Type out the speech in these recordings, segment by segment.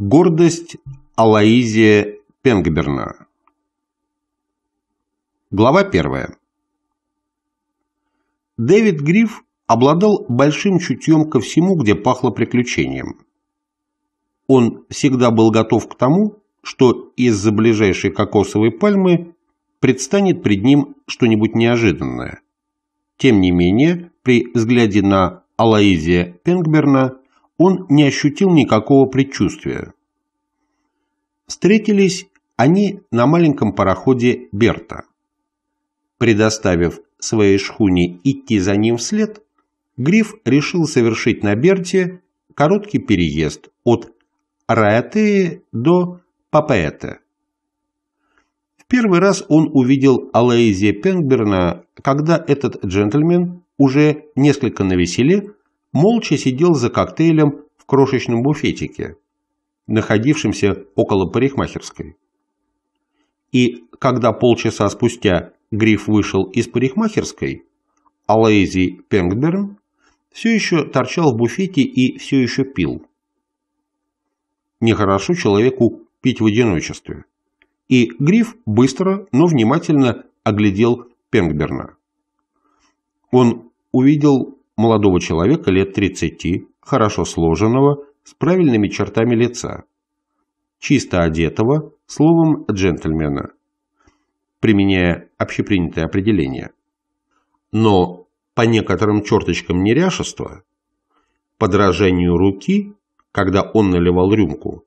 Гордость Алаизия Пенгберна Глава 1 Дэвид Гриф обладал большим чутьем ко всему, где пахло приключением. Он всегда был готов к тому, что из-за ближайшей кокосовой пальмы предстанет пред ним что-нибудь неожиданное. Тем не менее, при взгляде на Алаизия Пенгберна он не ощутил никакого предчувствия. Встретились они на маленьком пароходе «Берта». Предоставив своей шхуне идти за ним вслед, Гриф решил совершить на Берте короткий переезд от Раятеи до Папаэте. В первый раз он увидел Алэйзи Пенгберна, когда этот джентльмен, уже несколько навеселе, молча сидел за коктейлем в крошечном буфетике, находившемся около парикмахерской. И когда полчаса спустя Гриф вышел из парикмахерской, Алэйзи Пенгберн все еще торчал в буфете и все еще пил. Нехорошо человеку пить в одиночестве. И Гриф быстро, но внимательно оглядел Пенгберна. Он увидел молодого человека лет 30, хорошо сложенного, с правильными чертами лица, чисто одетого, словом джентльмена, применяя общепринятое определение. Но по некоторым черточкам неряшества, подражанию руки, когда он наливал рюмку,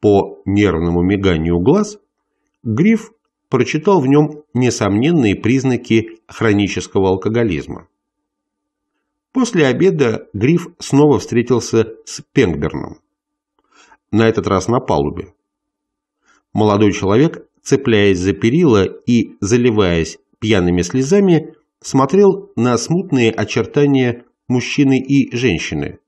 по нервному миганию глаз, Гриф прочитал в нем несомненные признаки хронического алкоголизма. После обеда Гриф снова встретился с Пенгберном. На этот раз на палубе. Молодой человек, цепляясь за перила и заливаясь пьяными слезами, смотрел на смутные очертания мужчины и женщины,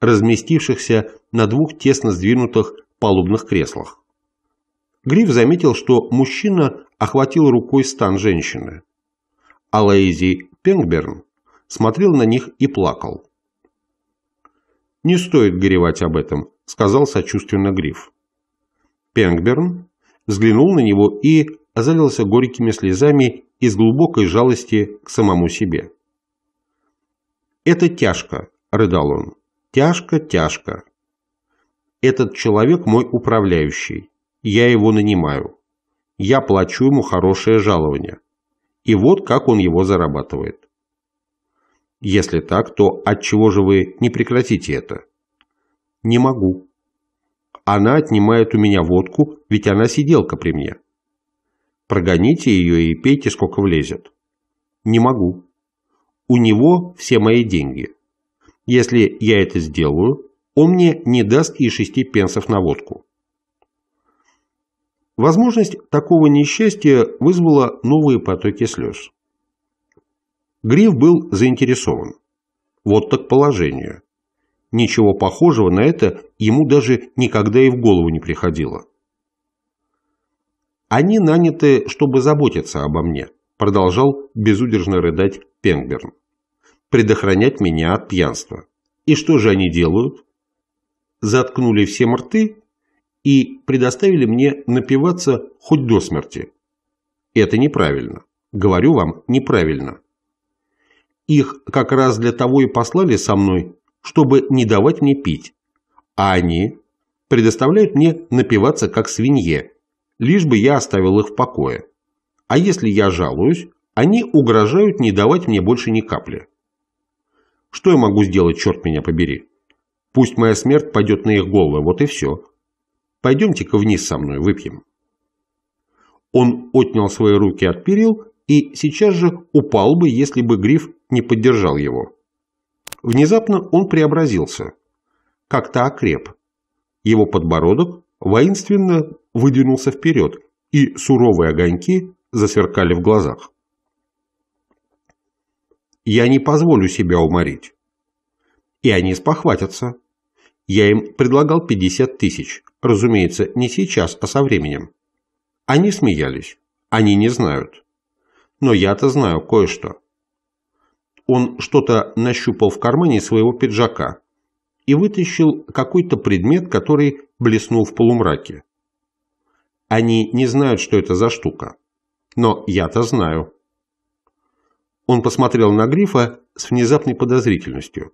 разместившихся на двух тесно сдвинутых палубных креслах. Гриф заметил, что мужчина охватил рукой стан женщины. А Пенгберн смотрел на них и плакал. «Не стоит горевать об этом», — сказал сочувственно Гриф. Пенгберн взглянул на него и залился горькими слезами из глубокой жалости к самому себе. «Это тяжко», — рыдал он. «Тяжко, тяжко. Этот человек мой управляющий. Я его нанимаю. Я плачу ему хорошее жалование. И вот как он его зарабатывает. Если так, то отчего же вы не прекратите это? Не могу. Она отнимает у меня водку, ведь она сиделка при мне. Прогоните ее и пейте, сколько влезет. Не могу. У него все мои деньги. Если я это сделаю, он мне не даст и шести пенсов на водку. Возможность такого несчастья вызвала новые потоки слез. Гриф был заинтересован. Вот так положение. Ничего похожего на это ему даже никогда и в голову не приходило. «Они наняты, чтобы заботиться обо мне», – продолжал безудержно рыдать Пенгберн. «Предохранять меня от пьянства. И что же они делают?» «Заткнули все рты и предоставили мне напиваться хоть до смерти». «Это неправильно. Говорю вам, неправильно. Их как раз для того и послали со мной, чтобы не давать мне пить. А они предоставляют мне напиваться как свинье, лишь бы я оставил их в покое. А если я жалуюсь, они угрожают не давать мне больше ни капли. Что я могу сделать, черт меня побери? Пусть моя смерть пойдет на их головы, вот и все. Пойдемте-ка вниз со мной, выпьем. Он отнял свои руки от перил и сейчас же упал бы, если бы Гриф не поддержал его. Внезапно он преобразился. Как-то окреп. Его подбородок воинственно выдвинулся вперед, и суровые огоньки засверкали в глазах. «Я не позволю себя уморить». «И они спохватятся. Я им предлагал 50 тысяч. Разумеется, не сейчас, а со временем». Они смеялись. Они не знают. Но я-то знаю кое-что. Он что-то нащупал в кармане своего пиджака и вытащил какой-то предмет, который блеснул в полумраке. Они не знают, что это за штука. Но я-то знаю. Он посмотрел на Грифа с внезапной подозрительностью.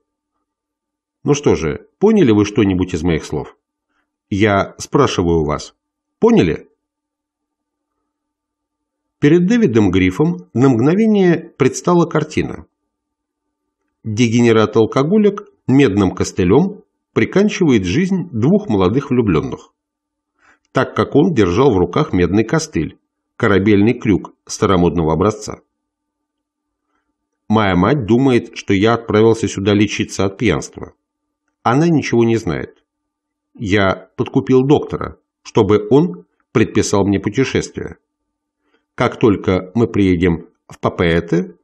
«Ну что же, поняли вы что-нибудь из моих слов? Я спрашиваю вас, поняли?» Перед Дэвидом Грифом на мгновение предстала картина дегенерат-алкоголик медным костылем приканчивает жизнь двух молодых влюбленных, так как он держал в руках медный костыль, корабельный крюк старомодного образца. Моя мать думает, что я отправился сюда лечиться от пьянства. Она ничего не знает. Я подкупил доктора, чтобы он предписал мне путешествие. Как только мы приедем в Папеэте,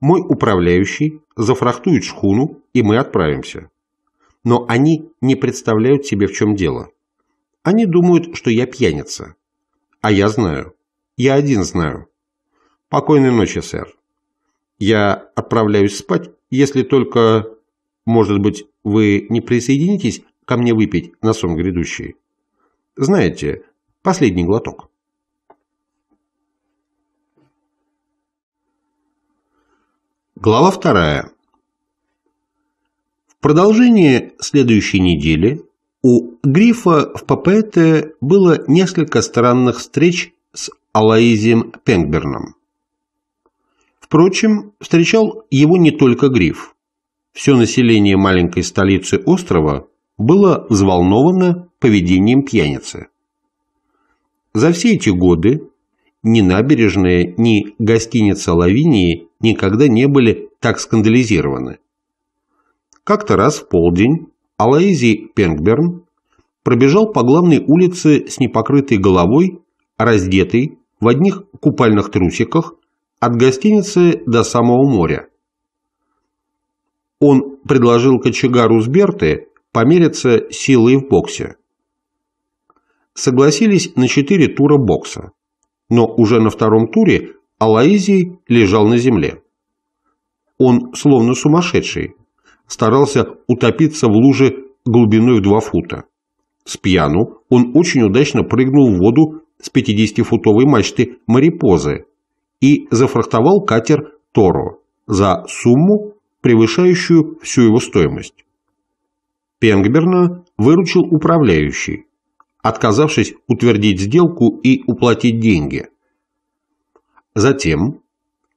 мой управляющий зафрахтует шхуну, и мы отправимся. Но они не представляют себе, в чем дело. Они думают, что я пьяница. А я знаю. Я один знаю. Покойной ночи, сэр. Я отправляюсь спать, если только, может быть, вы не присоединитесь ко мне выпить на сон грядущий. Знаете, последний глоток. Глава вторая. В продолжение следующей недели у Грифа в ППТ было несколько странных встреч с Алаизием Пенгберном. Впрочем, встречал его не только Гриф. Все население маленькой столицы острова было взволновано поведением пьяницы. За все эти годы ни набережная, ни гостиница Лавинии никогда не были так скандализированы. Как-то раз в полдень Алаизи Пенкберн пробежал по главной улице с непокрытой головой, раздетый, в одних купальных трусиках, от гостиницы до самого моря. Он предложил кочегару с Берты помериться силой в боксе. Согласились на четыре тура бокса но уже на втором туре Алаизий лежал на земле. Он, словно сумасшедший, старался утопиться в луже глубиной в 2 фута. С пьяну он очень удачно прыгнул в воду с 50-футовой мачты «Марипозы» и зафрахтовал катер «Торо» за сумму, превышающую всю его стоимость. Пенгберна выручил управляющий, отказавшись утвердить сделку и уплатить деньги. Затем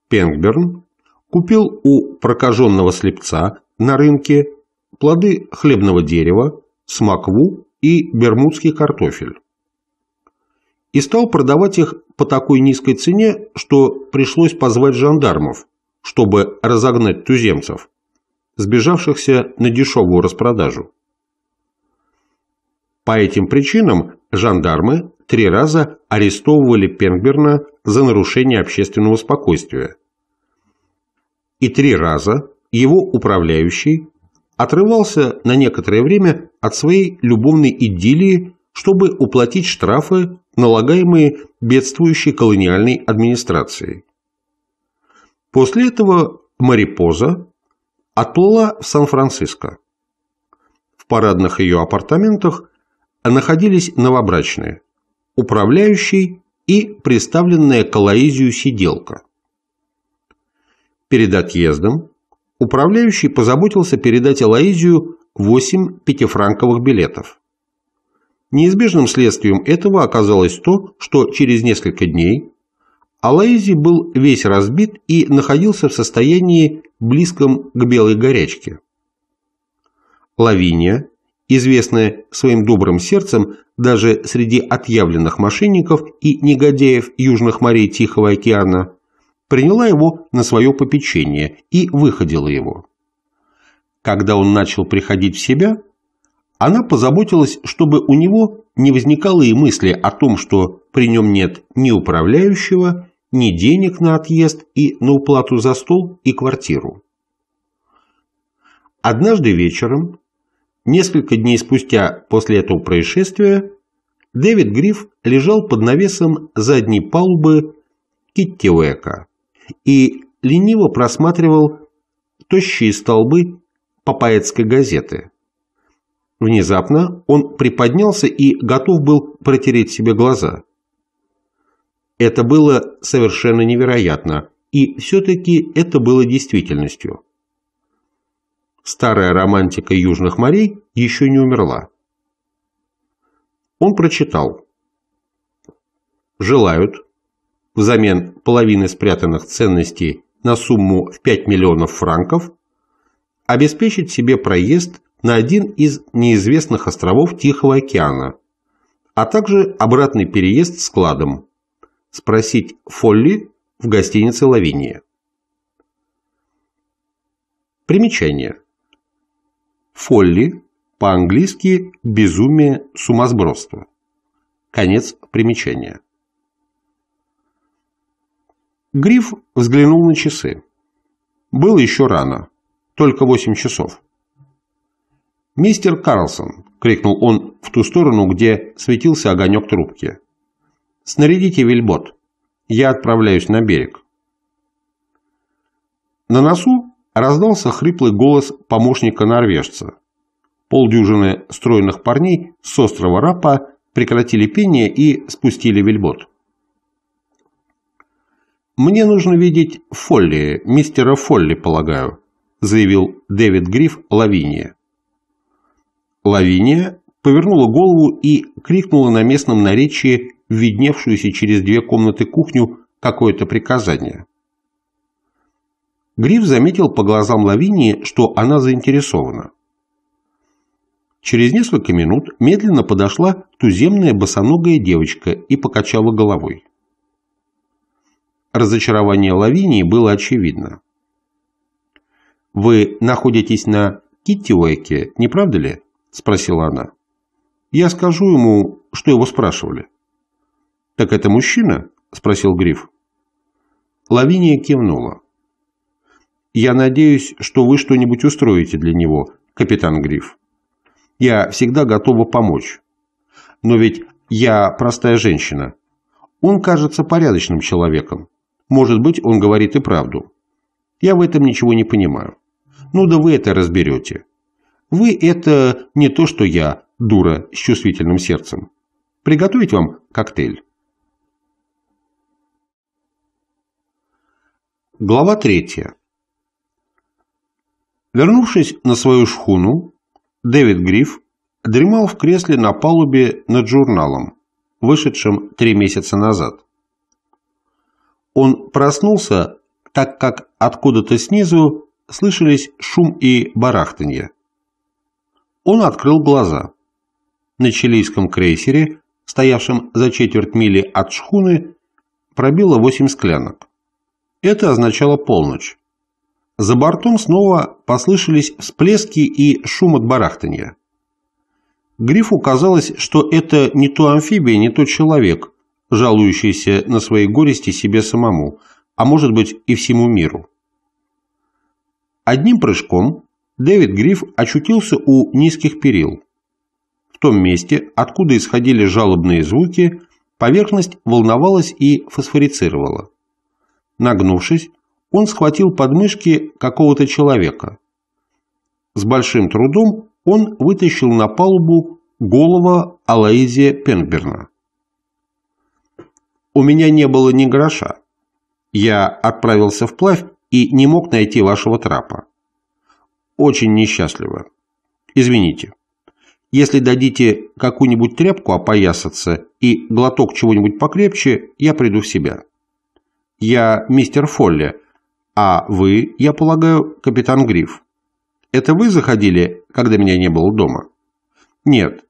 Пенгберн купил у прокаженного слепца на рынке плоды хлебного дерева, смокву и бермудский картофель. И стал продавать их по такой низкой цене, что пришлось позвать жандармов, чтобы разогнать туземцев, сбежавшихся на дешевую распродажу. По этим причинам жандармы три раза арестовывали Пенгберна за нарушение общественного спокойствия. И три раза его управляющий отрывался на некоторое время от своей любовной идиллии, чтобы уплатить штрафы, налагаемые бедствующей колониальной администрацией. После этого Марипоза отплыла в Сан-Франциско. В парадных ее апартаментах находились новобрачные, управляющий и представленная к Алоизию сиделка. Перед отъездом управляющий позаботился передать Алоизию 8 пятифранковых билетов. Неизбежным следствием этого оказалось то, что через несколько дней Алоизи был весь разбит и находился в состоянии близком к белой горячке. Лавиния, известная своим добрым сердцем даже среди отъявленных мошенников и негодяев южных морей Тихого океана, приняла его на свое попечение и выходила его. Когда он начал приходить в себя, она позаботилась, чтобы у него не возникало и мысли о том, что при нем нет ни управляющего, ни денег на отъезд и на уплату за стол и квартиру. Однажды вечером Несколько дней спустя после этого происшествия Дэвид Гриф лежал под навесом задней палубы Китти-Уэка и лениво просматривал тощие столбы папаецкой газеты. Внезапно он приподнялся и готов был протереть себе глаза. Это было совершенно невероятно, и все-таки это было действительностью старая романтика южных морей, еще не умерла. Он прочитал. Желают взамен половины спрятанных ценностей на сумму в 5 миллионов франков обеспечить себе проезд на один из неизвестных островов Тихого океана, а также обратный переезд складом. Спросить Фолли в гостинице «Лавиния». Примечание фолли, по-английски «безумие, сумасбродство». Конец примечания. Гриф взглянул на часы. Было еще рано, только восемь часов. «Мистер Карлсон!» — крикнул он в ту сторону, где светился огонек трубки. «Снарядите вельбот. Я отправляюсь на берег». На носу раздался хриплый голос помощника-норвежца. Полдюжины стройных парней с острова Рапа прекратили пение и спустили вельбот. «Мне нужно видеть Фолли, мистера Фолли, полагаю», заявил Дэвид Гриф Лавиния. Лавиния повернула голову и крикнула на местном наречии видневшуюся через две комнаты кухню какое-то приказание. Гриф заметил по глазам Лавинии, что она заинтересована. Через несколько минут медленно подошла туземная босоногая девочка и покачала головой. Разочарование Лавинии было очевидно. «Вы находитесь на Киттиуэке, не правда ли?» – спросила она. «Я скажу ему, что его спрашивали». «Так это мужчина?» – спросил Гриф. Лавиния кивнула. Я надеюсь, что вы что-нибудь устроите для него, капитан Гриф. Я всегда готова помочь. Но ведь я простая женщина. Он кажется порядочным человеком. Может быть, он говорит и правду. Я в этом ничего не понимаю. Ну да вы это разберете. Вы – это не то, что я, дура, с чувствительным сердцем. Приготовить вам коктейль. Глава третья. Вернувшись на свою шхуну, Дэвид Гриф дремал в кресле на палубе над журналом, вышедшим три месяца назад. Он проснулся, так как откуда-то снизу слышались шум и барахтанье. Он открыл глаза. На чилийском крейсере, стоявшем за четверть мили от шхуны, пробило восемь склянок. Это означало полночь. За бортом снова послышались всплески и шум от барахтанья. Грифу казалось, что это не то амфибия, не то человек, жалующийся на свои горести себе самому, а может быть и всему миру. Одним прыжком Дэвид Гриф очутился у низких перил. В том месте, откуда исходили жалобные звуки, поверхность волновалась и фосфорицировала. Нагнувшись, он схватил подмышки какого-то человека. С большим трудом он вытащил на палубу голову Алаизия Пенберна. «У меня не было ни гроша. Я отправился вплавь и не мог найти вашего трапа. Очень несчастливо. Извините. Если дадите какую-нибудь тряпку опоясаться и глоток чего-нибудь покрепче, я приду в себя. Я мистер Фолли, а вы, я полагаю, капитан Гриф. Это вы заходили, когда меня не было дома? Нет,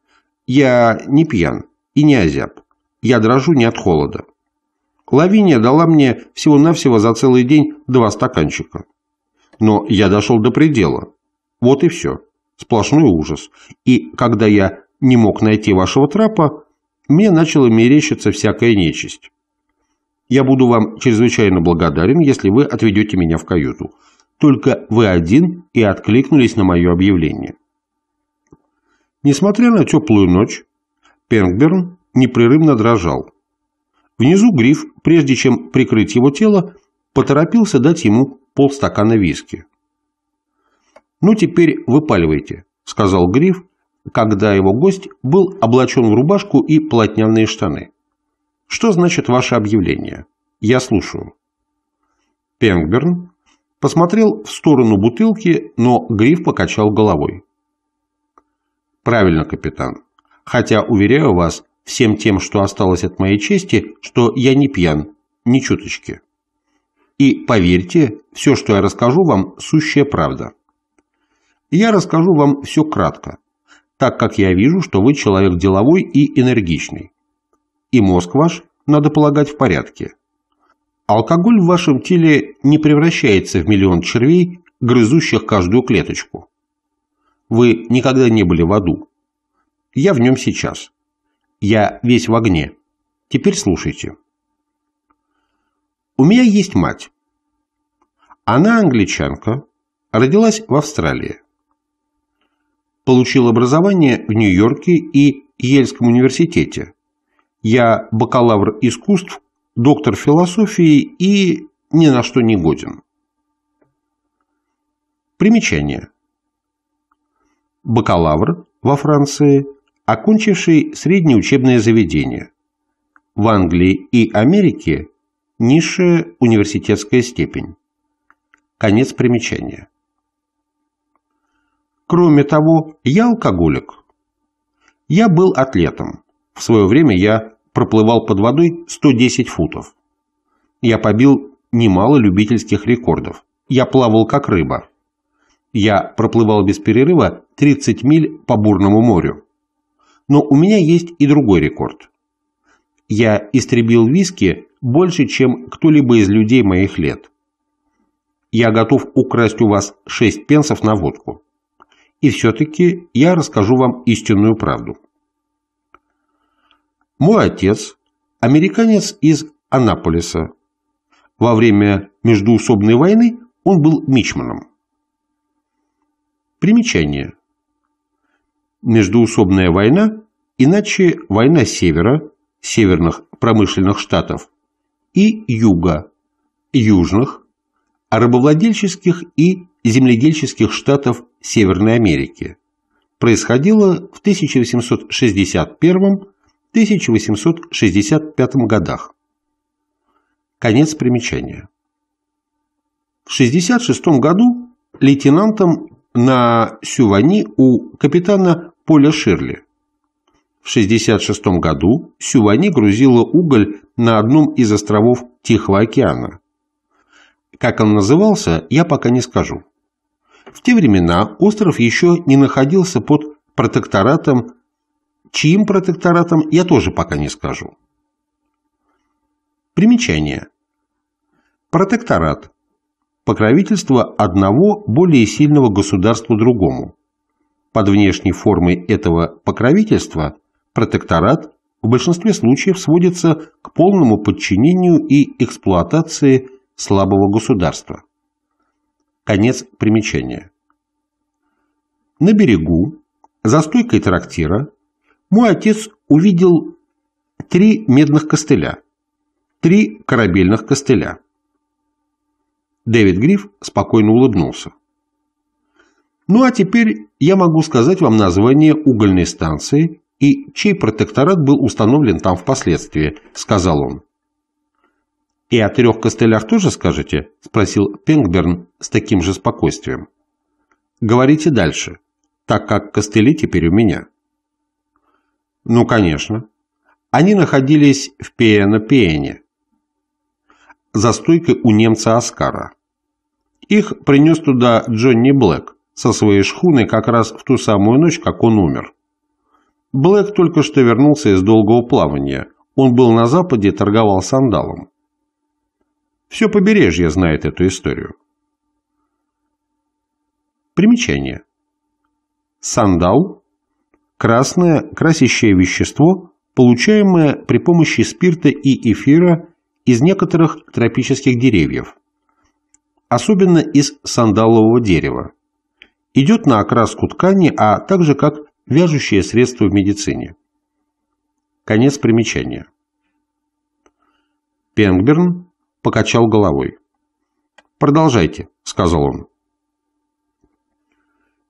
я не пьян и не озяб. Я дрожу не от холода. Лавиния дала мне всего-навсего за целый день два стаканчика. Но я дошел до предела. Вот и все. Сплошной ужас. И когда я не мог найти вашего трапа, мне начала мерещиться всякая нечисть. Я буду вам чрезвычайно благодарен, если вы отведете меня в каюту. Только вы один и откликнулись на мое объявление». Несмотря на теплую ночь, Пенгберн непрерывно дрожал. Внизу гриф, прежде чем прикрыть его тело, поторопился дать ему полстакана виски. «Ну, теперь выпаливайте», — сказал гриф, когда его гость был облачен в рубашку и плотняные штаны. Что значит ваше объявление? Я слушаю. Пенгберн посмотрел в сторону бутылки, но Гриф покачал головой. Правильно, капитан. Хотя, уверяю вас, всем тем, что осталось от моей чести, что я не пьян, ни чуточки. И, поверьте, все, что я расскажу вам, сущая правда. Я расскажу вам все кратко, так как я вижу, что вы человек деловой и энергичный и мозг ваш, надо полагать, в порядке. Алкоголь в вашем теле не превращается в миллион червей, грызущих каждую клеточку. Вы никогда не были в аду. Я в нем сейчас. Я весь в огне. Теперь слушайте. У меня есть мать. Она англичанка, родилась в Австралии. Получил образование в Нью-Йорке и Ельском университете, я бакалавр искусств, доктор философии и ни на что не годен. Примечание. Бакалавр во Франции, окончивший среднее учебное заведение. В Англии и Америке низшая университетская степень. Конец примечания. Кроме того, я алкоголик. Я был атлетом. В свое время я проплывал под водой 110 футов. Я побил немало любительских рекордов. Я плавал как рыба. Я проплывал без перерыва 30 миль по бурному морю. Но у меня есть и другой рекорд. Я истребил виски больше, чем кто-либо из людей моих лет. Я готов украсть у вас 6 пенсов на водку. И все-таки я расскажу вам истинную правду. Мой отец – американец из Анаполиса. Во время междуусобной войны он был мичманом. Примечание. Междуусобная война, иначе война Севера, северных промышленных штатов, и Юга, южных, рабовладельческих и земледельческих штатов Северной Америки, происходила в 1861 1865 годах. Конец примечания. В 1966 году лейтенантом на Сювани у капитана Поля Ширли. В 1966 году Сювани грузила уголь на одном из островов Тихого океана. Как он назывался, я пока не скажу. В те времена остров еще не находился под протекторатом Чьим протекторатом, я тоже пока не скажу. Примечание. Протекторат. Покровительство одного более сильного государства другому. Под внешней формой этого покровительства протекторат в большинстве случаев сводится к полному подчинению и эксплуатации слабого государства. Конец примечания. На берегу, за стойкой трактира, мой отец увидел три медных костыля, три корабельных костыля. Дэвид Гриф спокойно улыбнулся. Ну а теперь я могу сказать вам название угольной станции и чей протекторат был установлен там впоследствии, сказал он. «И о трех костылях тоже скажете?» – спросил Пенгберн с таким же спокойствием. «Говорите дальше, так как костыли теперь у меня». Ну, конечно. Они находились в Пиэно-Пиэне, за стойкой у немца Оскара. Их принес туда Джонни Блэк со своей шхуной как раз в ту самую ночь, как он умер. Блэк только что вернулся из долгого плавания. Он был на Западе, торговал сандалом. Все побережье знает эту историю. Примечание. Сандал Красное – красящее вещество, получаемое при помощи спирта и эфира из некоторых тропических деревьев, особенно из сандалового дерева. Идет на окраску ткани, а также как вяжущее средство в медицине. Конец примечания. Пенгберн покачал головой. «Продолжайте», – сказал он.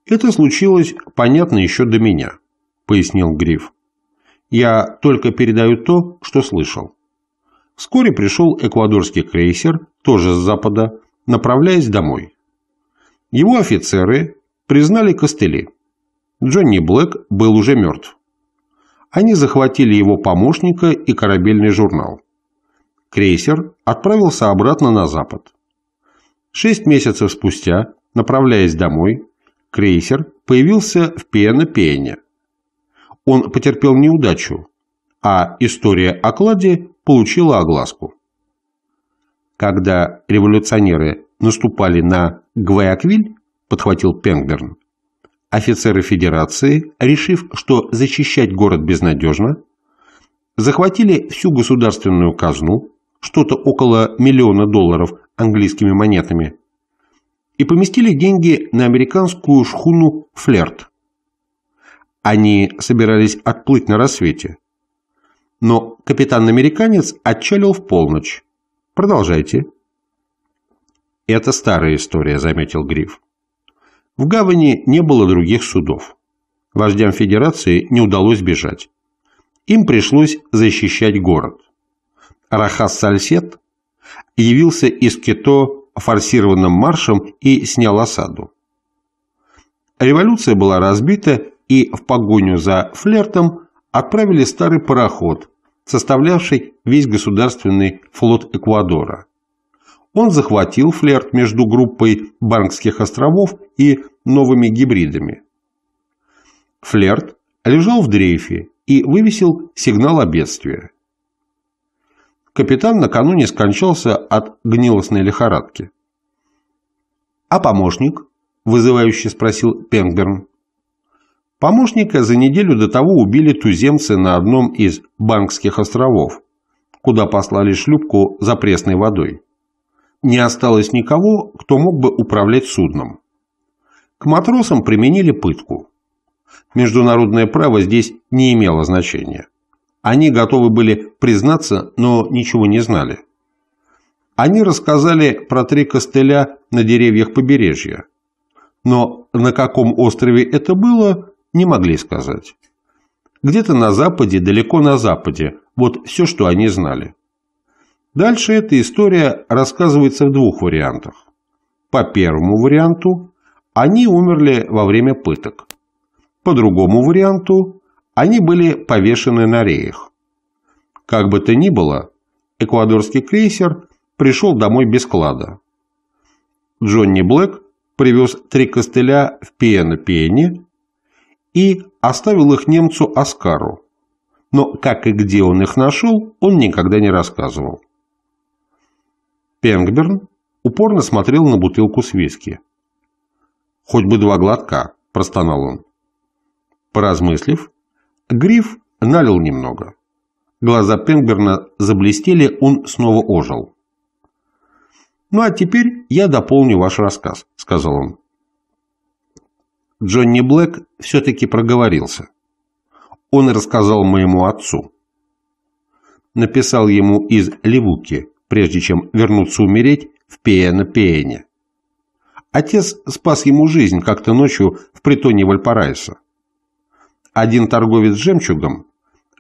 Это случилось, понятно, еще до меня пояснил Гриф. «Я только передаю то, что слышал». Вскоре пришел эквадорский крейсер, тоже с запада, направляясь домой. Его офицеры признали костыли. Джонни Блэк был уже мертв. Они захватили его помощника и корабельный журнал. Крейсер отправился обратно на запад. Шесть месяцев спустя, направляясь домой, крейсер появился в Пиэна-Пиэне он потерпел неудачу, а история о кладе получила огласку. Когда революционеры наступали на Гвайаквиль, подхватил Пенгберн, офицеры Федерации, решив, что защищать город безнадежно, захватили всю государственную казну, что-то около миллиона долларов английскими монетами, и поместили деньги на американскую шхуну «Флерт», они собирались отплыть на рассвете. Но капитан-американец отчалил в полночь. Продолжайте. Это старая история, заметил Гриф. В гавани не было других судов. Вождям Федерации не удалось бежать. Им пришлось защищать город. Рахас Сальсет явился из Кито форсированным маршем и снял осаду. Революция была разбита и в погоню за флертом отправили старый пароход, составлявший весь государственный флот Эквадора. Он захватил флерт между группой Банкских островов и новыми гибридами. Флерт лежал в дрейфе и вывесил сигнал о бедствии. Капитан накануне скончался от гнилостной лихорадки. «А помощник?» – вызывающе спросил Пенгберн. Помощника за неделю до того убили туземцы на одном из Банкских островов, куда послали шлюпку за пресной водой. Не осталось никого, кто мог бы управлять судном. К матросам применили пытку. Международное право здесь не имело значения. Они готовы были признаться, но ничего не знали. Они рассказали про три костыля на деревьях побережья. Но на каком острове это было, не могли сказать. Где-то на западе, далеко на западе, вот все, что они знали. Дальше эта история рассказывается в двух вариантах. По первому варианту они умерли во время пыток. По другому варианту они были повешены на реях. Как бы то ни было, эквадорский крейсер пришел домой без клада. Джонни Блэк привез три костыля в Пиэна-Пиэне и оставил их немцу Аскару. Но как и где он их нашел, он никогда не рассказывал. Пенгберн упорно смотрел на бутылку с виски. «Хоть бы два глотка», – простонал он. Поразмыслив, Гриф налил немного. Глаза Пенгберна заблестели, он снова ожил. «Ну а теперь я дополню ваш рассказ», – сказал он. Джонни Блэк все-таки проговорился. Он рассказал моему отцу. Написал ему из Ливуки, прежде чем вернуться умереть в Пиэна-Пиэне. Отец спас ему жизнь как-то ночью в притоне Вальпарайса. Один торговец жемчугом,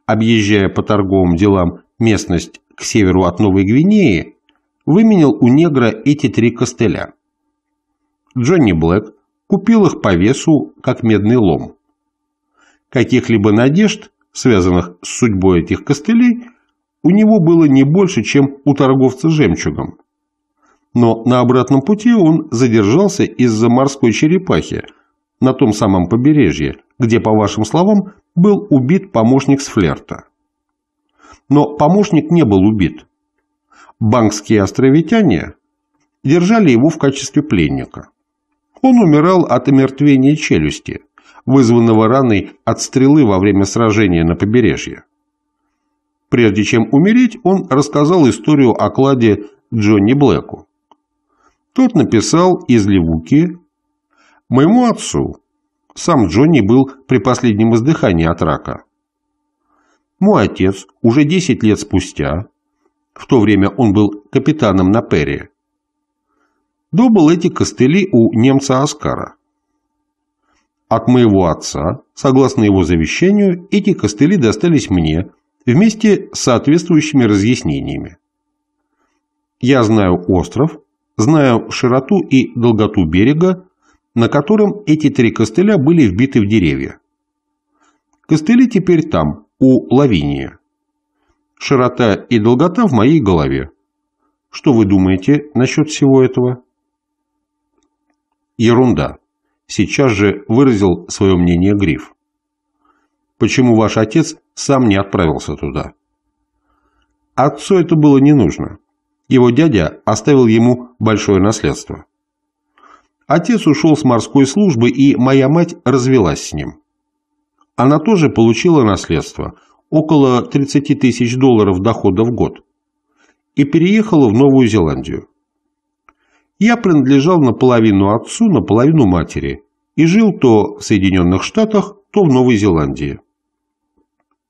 объезжая по торговым делам местность к северу от Новой Гвинеи, выменял у негра эти три костыля. Джонни Блэк купил их по весу, как медный лом. Каких-либо надежд, связанных с судьбой этих костылей, у него было не больше, чем у торговца жемчугом. Но на обратном пути он задержался из-за морской черепахи на том самом побережье, где, по вашим словам, был убит помощник с флерта. Но помощник не был убит. Банкские островитяне держали его в качестве пленника. Он умирал от омертвения челюсти, вызванного раной от стрелы во время сражения на побережье. Прежде чем умереть, он рассказал историю о кладе Джонни Блэку. Тот написал из Левуки «Моему отцу». Сам Джонни был при последнем издыхании от рака. Мой отец уже 10 лет спустя, в то время он был капитаном на Перри, Добыл эти костыли у немца Оскара. От моего отца, согласно его завещанию, эти костыли достались мне вместе с соответствующими разъяснениями. Я знаю остров, знаю широту и долготу берега, на котором эти три костыля были вбиты в деревья. Костыли теперь там, у Лавинии. Широта и долгота в моей голове. Что вы думаете насчет всего этого? Ерунда. Сейчас же выразил свое мнение Гриф. Почему ваш отец сам не отправился туда? Отцу это было не нужно. Его дядя оставил ему большое наследство. Отец ушел с морской службы, и моя мать развелась с ним. Она тоже получила наследство, около 30 тысяч долларов дохода в год, и переехала в Новую Зеландию. Я принадлежал наполовину отцу, наполовину матери и жил то в Соединенных Штатах, то в Новой Зеландии.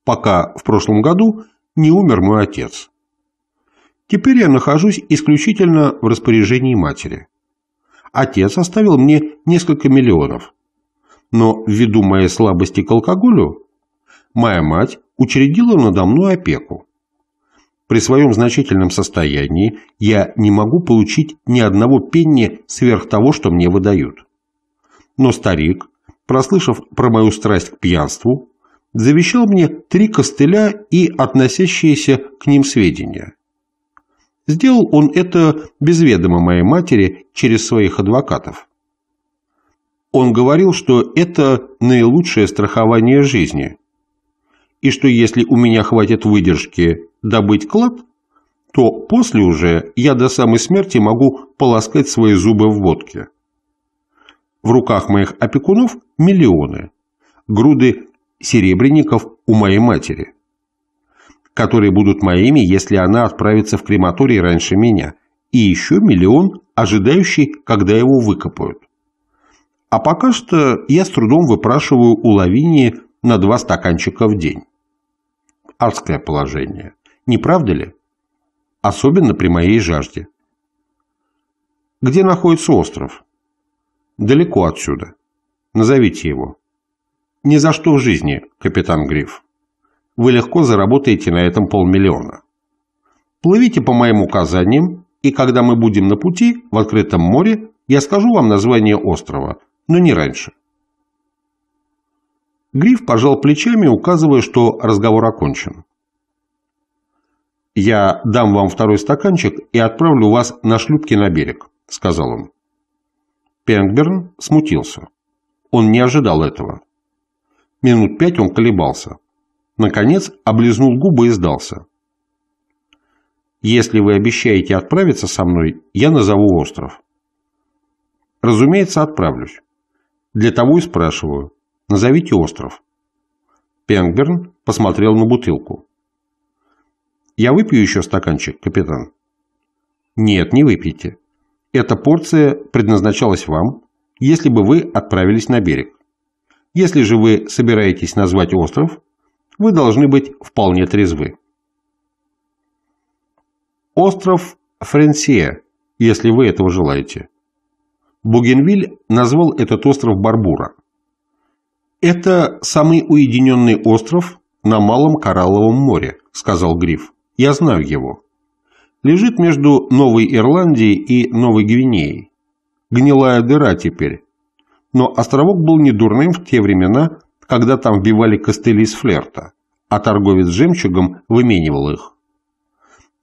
Пока в прошлом году не умер мой отец. Теперь я нахожусь исключительно в распоряжении матери. Отец оставил мне несколько миллионов. Но ввиду моей слабости к алкоголю, моя мать учредила надо мной опеку. При своем значительном состоянии я не могу получить ни одного пенни сверх того, что мне выдают. Но старик, прослышав про мою страсть к пьянству, завещал мне три костыля и относящиеся к ним сведения. Сделал он это без ведома моей матери через своих адвокатов. Он говорил, что это наилучшее страхование жизни – и что если у меня хватит выдержки добыть клад, то после уже я до самой смерти могу полоскать свои зубы в водке. В руках моих опекунов миллионы, груды серебряников у моей матери, которые будут моими, если она отправится в крематорий раньше меня, и еще миллион, ожидающий, когда его выкопают. А пока что я с трудом выпрашиваю у Лавинии на два стаканчика в день адское положение. Не правда ли? Особенно при моей жажде. Где находится остров? Далеко отсюда. Назовите его. Ни за что в жизни, капитан Гриф. Вы легко заработаете на этом полмиллиона. Плывите по моим указаниям, и когда мы будем на пути в открытом море, я скажу вам название острова, но не раньше. Гриф пожал плечами, указывая, что разговор окончен. «Я дам вам второй стаканчик и отправлю вас на шлюпки на берег», — сказал он. Пенгберн смутился. Он не ожидал этого. Минут пять он колебался. Наконец облизнул губы и сдался. «Если вы обещаете отправиться со мной, я назову остров». «Разумеется, отправлюсь. Для того и спрашиваю. Назовите остров. Пенгберн посмотрел на бутылку. «Я выпью еще стаканчик, капитан?» «Нет, не выпейте. Эта порция предназначалась вам, если бы вы отправились на берег. Если же вы собираетесь назвать остров, вы должны быть вполне трезвы». Остров Френсия, если вы этого желаете. Бугенвиль назвал этот остров Барбура. «Это самый уединенный остров на Малом Коралловом море», — сказал Гриф. «Я знаю его. Лежит между Новой Ирландией и Новой Гвинеей. Гнилая дыра теперь. Но островок был недурным в те времена, когда там вбивали костыли с флерта, а торговец жемчугом выменивал их.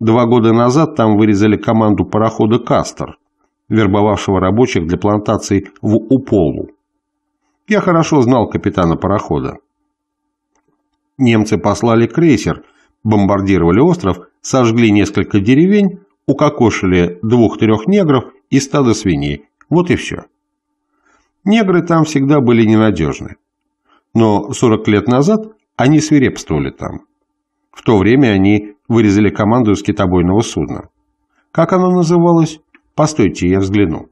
Два года назад там вырезали команду парохода «Кастер», вербовавшего рабочих для плантаций в Уполу. Я хорошо знал капитана парохода. Немцы послали крейсер, бомбардировали остров, сожгли несколько деревень, укокошили двух-трех негров и стадо свиней. Вот и все. Негры там всегда были ненадежны. Но 40 лет назад они свирепствовали там. В то время они вырезали команду из китобойного судна. Как оно называлось? Постойте, я взгляну.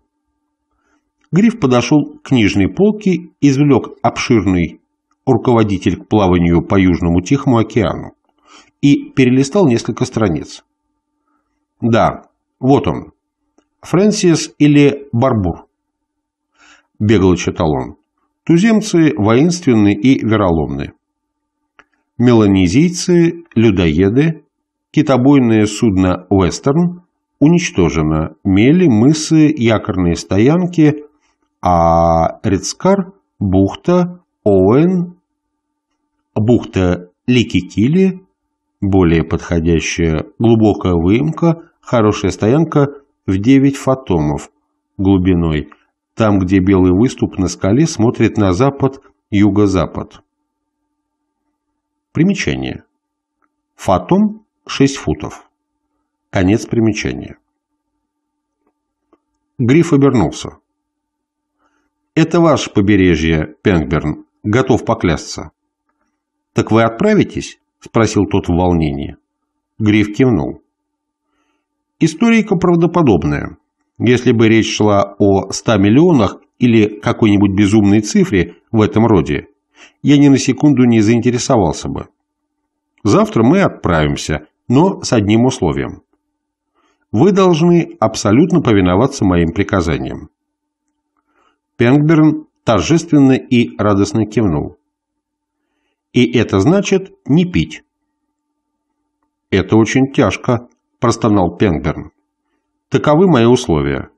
Гриф подошел к книжной полке, извлек обширный руководитель к плаванию по Южному Тихому океану и перелистал несколько страниц. Да, вот он. Фрэнсис или Барбур. Бегло читал он. Туземцы воинственны и вероломны. Меланезийцы, людоеды, китобойное судно «Уэстерн» уничтожено, мели, мысы, якорные стоянки, а Рицкар, бухта Оуэн, бухта Ликикили, более подходящая глубокая выемка, хорошая стоянка в 9 фотомов глубиной, там, где белый выступ на скале смотрит на запад, юго-запад. Примечание. Фотом 6 футов. Конец примечания. Гриф обернулся. Это ваше побережье, Пенгберн, готов поклясться. Так вы отправитесь? Спросил тот в волнении. Гриф кивнул. Историка правдоподобная. Если бы речь шла о 100 миллионах или какой-нибудь безумной цифре в этом роде, я ни на секунду не заинтересовался бы. Завтра мы отправимся, но с одним условием. Вы должны абсолютно повиноваться моим приказаниям. Пенгберн торжественно и радостно кивнул. «И это значит не пить». «Это очень тяжко», – простонал Пенгберн. «Таковы мои условия.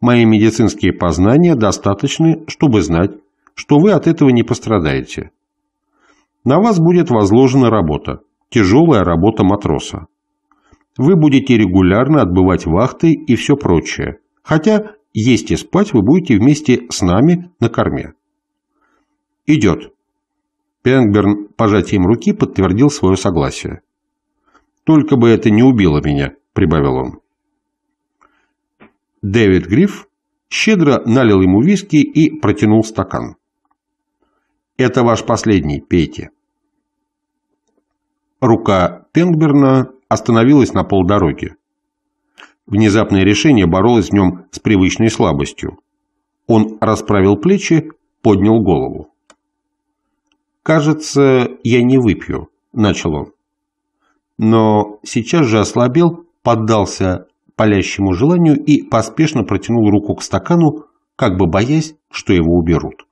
Мои медицинские познания достаточны, чтобы знать, что вы от этого не пострадаете. На вас будет возложена работа, тяжелая работа матроса. Вы будете регулярно отбывать вахты и все прочее, хотя есть и спать вы будете вместе с нами на корме. Идет. Пенгберн пожатием руки подтвердил свое согласие. «Только бы это не убило меня», — прибавил он. Дэвид Грифф щедро налил ему виски и протянул стакан. «Это ваш последний, пейте». Рука Пенгберна остановилась на полдороге. Внезапное решение боролось в нем с привычной слабостью. Он расправил плечи, поднял голову. «Кажется, я не выпью», – начал он. Но сейчас же ослабел, поддался палящему желанию и поспешно протянул руку к стакану, как бы боясь, что его уберут.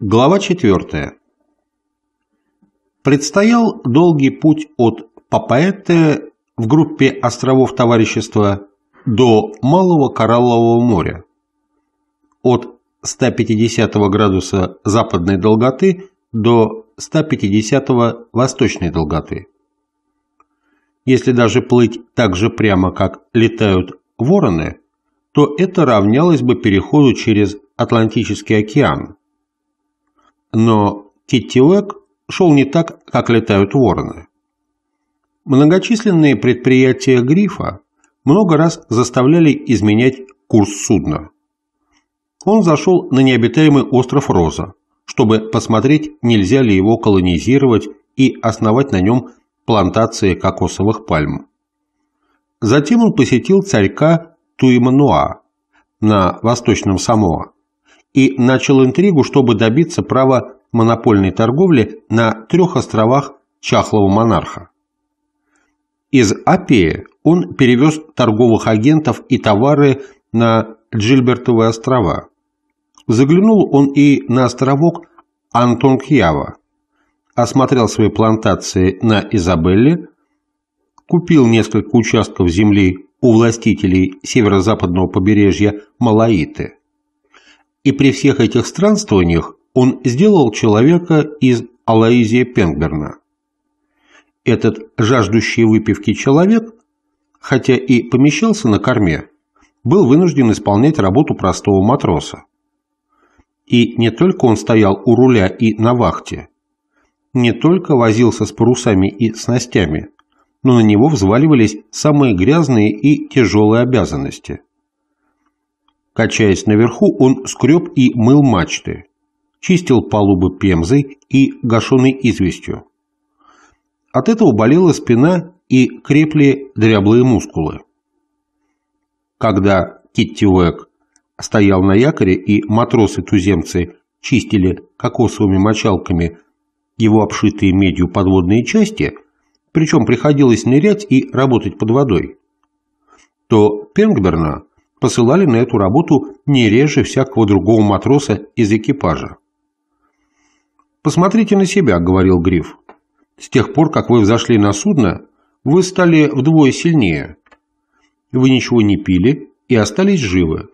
Глава четвертая предстоял долгий путь от Папаэте в группе островов товарищества до Малого Кораллового моря. От 150 градуса западной долготы до 150 восточной долготы. Если даже плыть так же прямо, как летают вороны, то это равнялось бы переходу через Атлантический океан. Но Киттивек шел не так, как летают вороны. Многочисленные предприятия Грифа много раз заставляли изменять курс судна. Он зашел на необитаемый остров Роза, чтобы посмотреть, нельзя ли его колонизировать и основать на нем плантации кокосовых пальм. Затем он посетил царька Туимануа на Восточном Самоа и начал интригу, чтобы добиться права монопольной торговли на трех островах чахлого монарха. Из Апея он перевез торговых агентов и товары на Джильбертовые острова. Заглянул он и на островок Антонкьява, осмотрел свои плантации на Изабелле, купил несколько участков земли у властителей северо-западного побережья Малаиты. И при всех этих странствованиях он сделал человека из Алаизия Пенгберна. Этот жаждущий выпивки человек, хотя и помещался на корме, был вынужден исполнять работу простого матроса. И не только он стоял у руля и на вахте, не только возился с парусами и снастями, но на него взваливались самые грязные и тяжелые обязанности. Качаясь наверху, он скреб и мыл мачты – чистил палубы пемзой и гашеной известью. От этого болела спина и крепли дряблые мускулы. Когда Китти Уэк стоял на якоре и матросы-туземцы чистили кокосовыми мочалками его обшитые медью подводные части, причем приходилось нырять и работать под водой, то Пенгберна посылали на эту работу не реже всякого другого матроса из экипажа. «Посмотрите на себя», — говорил Гриф. «С тех пор, как вы взошли на судно, вы стали вдвое сильнее. Вы ничего не пили и остались живы.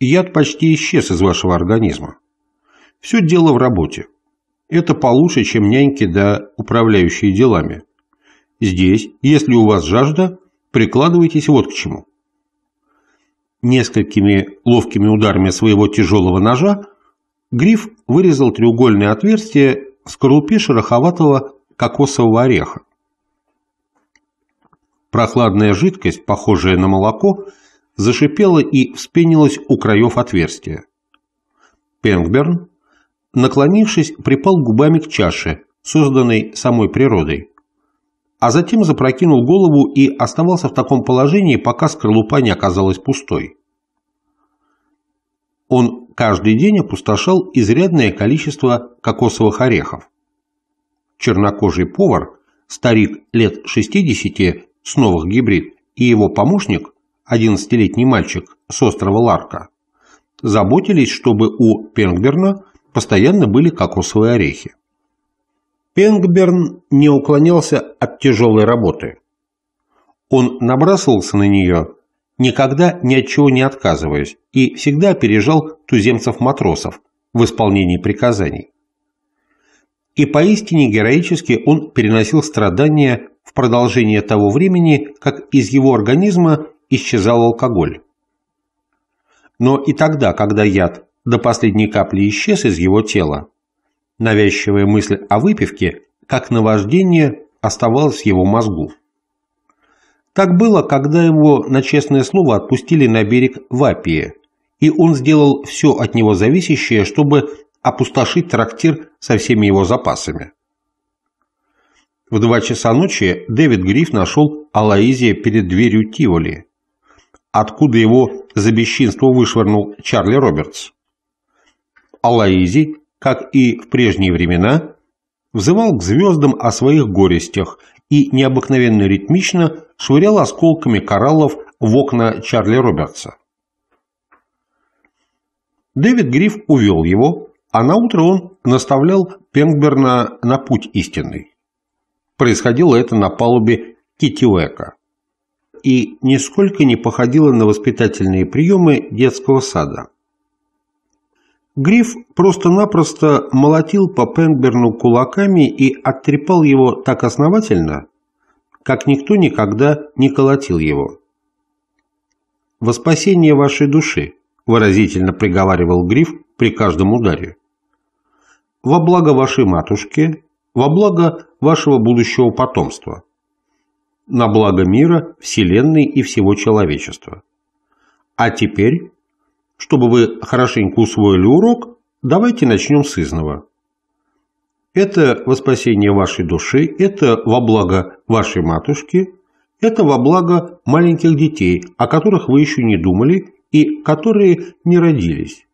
Яд почти исчез из вашего организма. Все дело в работе. Это получше, чем няньки да управляющие делами. Здесь, если у вас жажда, прикладывайтесь вот к чему». Несколькими ловкими ударами своего тяжелого ножа Гриф вырезал треугольное отверстие в скорлупе шероховатого кокосового ореха. Прохладная жидкость, похожая на молоко, зашипела и вспенилась у краев отверстия. Пенгберн, наклонившись, припал губами к чаше, созданной самой природой, а затем запрокинул голову и оставался в таком положении, пока скорлупа не оказалась пустой. Он каждый день опустошал изрядное количество кокосовых орехов. Чернокожий повар, старик лет 60 с новых гибрид, и его помощник, 11-летний мальчик с острова Ларка, заботились, чтобы у Пенгберна постоянно были кокосовые орехи. Пенгберн не уклонялся от тяжелой работы. Он набрасывался на нее никогда ни от чего не отказываюсь и всегда опережал туземцев-матросов в исполнении приказаний. И поистине героически он переносил страдания в продолжение того времени, как из его организма исчезал алкоголь. Но и тогда, когда яд до последней капли исчез из его тела, навязчивая мысль о выпивке, как наваждение, оставалась в его мозгу. Так было, когда его на честное слово отпустили на берег Вапии, и он сделал все от него зависящее, чтобы опустошить трактир со всеми его запасами. В два часа ночи Дэвид Гриф нашел Алаизия перед дверью Тиволи, откуда его за бесчинство вышвырнул Чарли Робертс. Алаизий, как и в прежние времена, взывал к звездам о своих горестях и необыкновенно ритмично швырял осколками кораллов в окна Чарли Робертса. Дэвид Гриф увел его, а на утро он наставлял Пенгберна на путь истинный. Происходило это на палубе Китиуэка и нисколько не походило на воспитательные приемы детского сада. Гриф просто-напросто молотил по Пенберну кулаками и оттрепал его так основательно, как никто никогда не колотил его. «Во спасение вашей души», – выразительно приговаривал Гриф при каждом ударе. «Во благо вашей матушки, во благо вашего будущего потомства, на благо мира, Вселенной и всего человечества. А теперь чтобы вы хорошенько усвоили урок, давайте начнем с изного. Это во спасение вашей души, это во благо вашей матушки, это во благо маленьких детей, о которых вы еще не думали и которые не родились,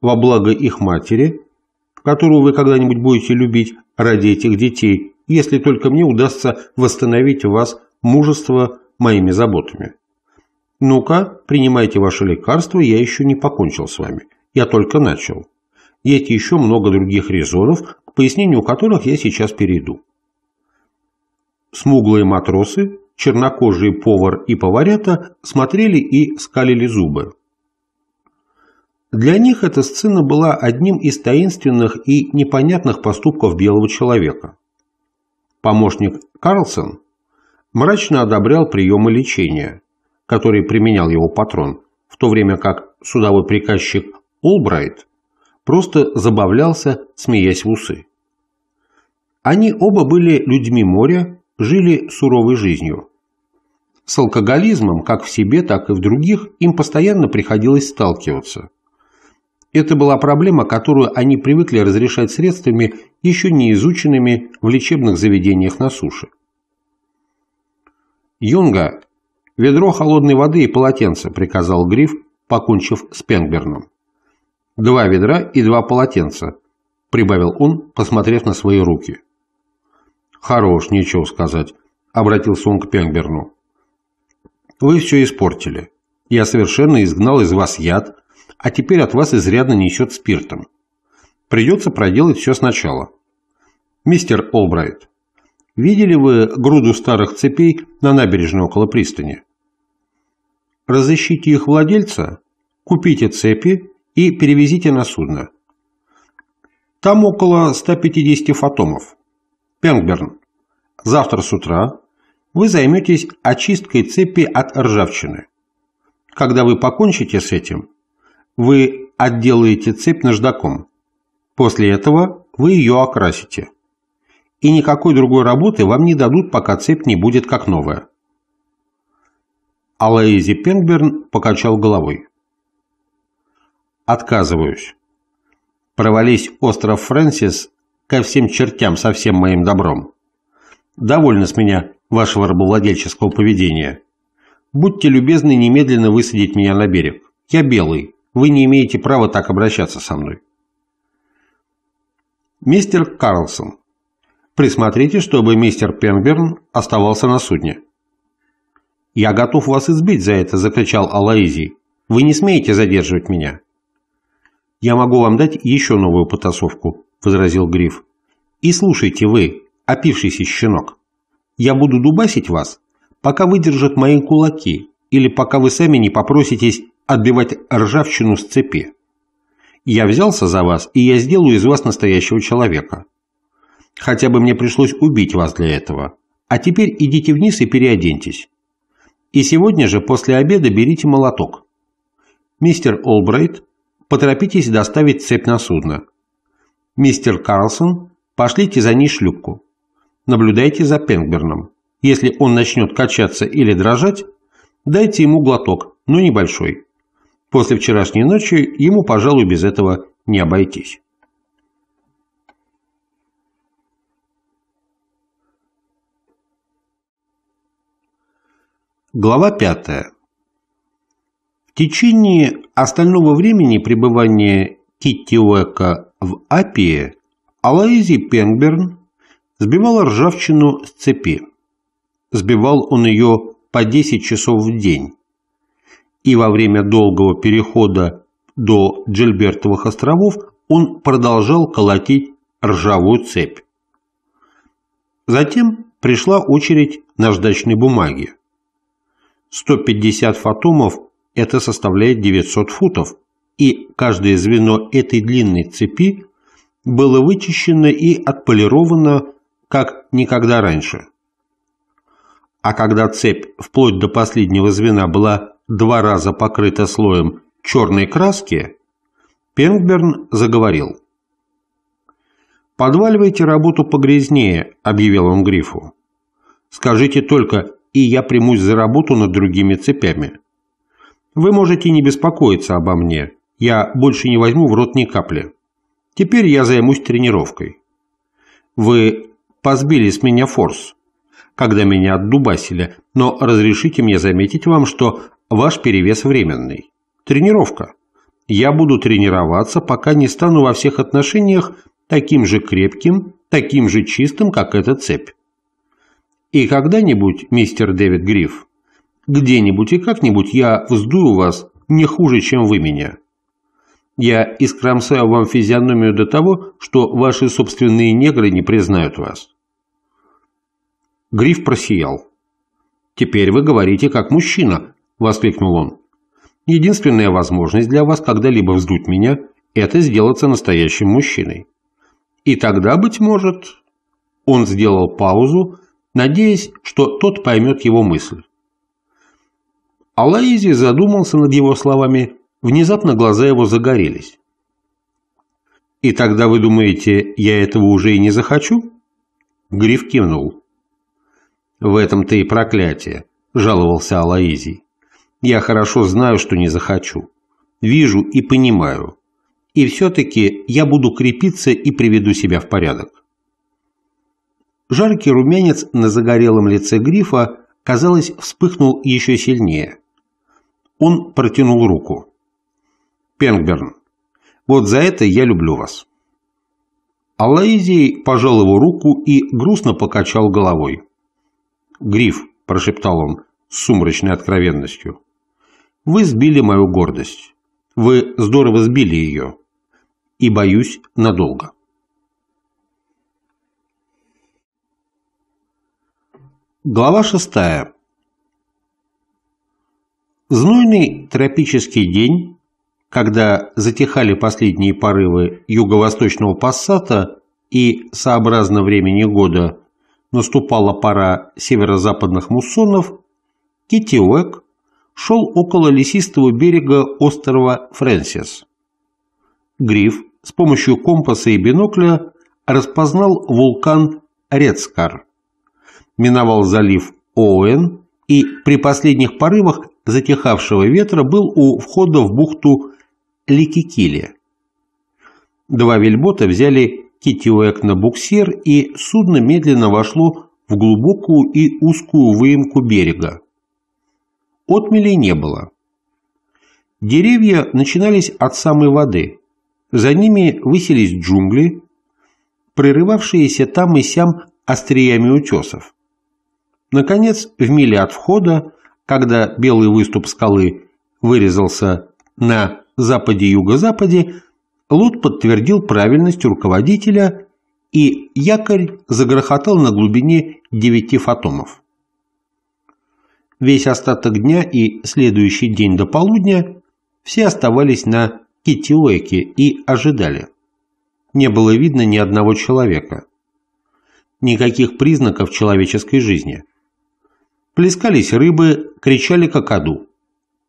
во благо их матери, которую вы когда-нибудь будете любить ради этих детей, если только мне удастся восстановить в вас мужество моими заботами. «Ну-ка, принимайте ваше лекарство, я еще не покончил с вами. Я только начал. Есть еще много других резонов, к пояснению которых я сейчас перейду». Смуглые матросы, чернокожие повар и поварята смотрели и скалили зубы. Для них эта сцена была одним из таинственных и непонятных поступков белого человека. Помощник Карлсон мрачно одобрял приемы лечения – который применял его патрон, в то время как судовой приказчик Улбрайт просто забавлялся, смеясь в усы. Они оба были людьми моря, жили суровой жизнью. С алкоголизмом, как в себе, так и в других, им постоянно приходилось сталкиваться. Это была проблема, которую они привыкли разрешать средствами, еще не изученными в лечебных заведениях на суше. Йонга «Ведро холодной воды и полотенце», — приказал Гриф, покончив с Пенгберном. «Два ведра и два полотенца», — прибавил он, посмотрев на свои руки. «Хорош, нечего сказать», — обратился он к Пенгберну. «Вы все испортили. Я совершенно изгнал из вас яд, а теперь от вас изрядно несет спиртом. Придется проделать все сначала. Мистер Олбрайт, видели вы груду старых цепей на набережной около пристани? разыщите их владельца, купите цепи и перевезите на судно. Там около 150 фотомов. Пенгберн, завтра с утра вы займетесь очисткой цепи от ржавчины. Когда вы покончите с этим, вы отделаете цепь наждаком. После этого вы ее окрасите. И никакой другой работы вам не дадут, пока цепь не будет как новая. А Лэйзи Пенберн покачал головой. «Отказываюсь. Провались остров Фрэнсис ко всем чертям со всем моим добром. Довольно с меня вашего рабовладельческого поведения. Будьте любезны немедленно высадить меня на берег. Я белый. Вы не имеете права так обращаться со мной». «Мистер Карлсон, присмотрите, чтобы мистер Пенберн оставался на судне». «Я готов вас избить за это», – закричал Алаизий. «Вы не смеете задерживать меня». «Я могу вам дать еще новую потасовку», – возразил Гриф. «И слушайте вы, опившийся щенок. Я буду дубасить вас, пока выдержат мои кулаки, или пока вы сами не попроситесь отбивать ржавчину с цепи. Я взялся за вас, и я сделаю из вас настоящего человека. Хотя бы мне пришлось убить вас для этого. А теперь идите вниз и переоденьтесь. И сегодня же после обеда берите молоток. Мистер Олбрайт, поторопитесь доставить цепь на судно. Мистер Карлсон, пошлите за ней шлюпку. Наблюдайте за Пенгберном. Если он начнет качаться или дрожать, дайте ему глоток, но небольшой. После вчерашней ночи ему, пожалуй, без этого не обойтись. Глава 5. В течение остального времени пребывания Китти Уэка в Апии Алаизи Пенгберн сбивала ржавчину с цепи. Сбивал он ее по 10 часов в день. И во время долгого перехода до Джильбертовых островов он продолжал колотить ржавую цепь. Затем пришла очередь наждачной бумаги. 150 фотомов – это составляет 900 футов, и каждое звено этой длинной цепи было вычищено и отполировано как никогда раньше. А когда цепь вплоть до последнего звена была два раза покрыта слоем черной краски, Пенгберн заговорил. «Подваливайте работу погрязнее», — объявил он Грифу. «Скажите только, и я примусь за работу над другими цепями. Вы можете не беспокоиться обо мне, я больше не возьму в рот ни капли. Теперь я займусь тренировкой. Вы позбили с меня форс, когда меня отдубасили, но разрешите мне заметить вам, что ваш перевес временный. Тренировка. Я буду тренироваться, пока не стану во всех отношениях таким же крепким, таким же чистым, как эта цепь. И когда-нибудь, мистер Дэвид Грифф, где-нибудь и как-нибудь я вздую вас не хуже, чем вы меня. Я искромсаю вам физиономию до того, что ваши собственные негры не признают вас». Гриф просиял. «Теперь вы говорите как мужчина», – воскликнул он. «Единственная возможность для вас когда-либо вздуть меня – это сделаться настоящим мужчиной. И тогда, быть может...» Он сделал паузу, надеясь, что тот поймет его мысль. Алаизи задумался над его словами, внезапно глаза его загорелись. «И тогда вы думаете, я этого уже и не захочу?» Гриф кивнул. «В этом-то и проклятие», – жаловался Алаизий. «Я хорошо знаю, что не захочу. Вижу и понимаю. И все-таки я буду крепиться и приведу себя в порядок». Жаркий румянец на загорелом лице грифа, казалось, вспыхнул еще сильнее. Он протянул руку. «Пенгберн, вот за это я люблю вас». Алаизий пожал его руку и грустно покачал головой. «Гриф», – прошептал он с сумрачной откровенностью, – «вы сбили мою гордость. Вы здорово сбили ее. И, боюсь, надолго». Глава 6. Знойный тропический день, когда затихали последние порывы юго-восточного пассата и, сообразно времени года, наступала пора северо-западных муссонов, Китиуэк шел около лесистого берега острова Фрэнсис. Гриф с помощью компаса и бинокля распознал вулкан Рецкар – миновал залив Оуэн и при последних порывах затихавшего ветра был у входа в бухту Ликикили. Два вельбота взяли китиуэк на буксир, и судно медленно вошло в глубокую и узкую выемку берега. Отмелей не было. Деревья начинались от самой воды. За ними высились джунгли, прерывавшиеся там и сям остриями утесов. Наконец, в миле от входа, когда белый выступ скалы вырезался на западе-юго-западе, Лут подтвердил правильность руководителя, и якорь загрохотал на глубине девяти фотомов. Весь остаток дня и следующий день до полудня все оставались на Китиуэке и ожидали. Не было видно ни одного человека. Никаких признаков человеческой жизни – Плескались рыбы, кричали какаду.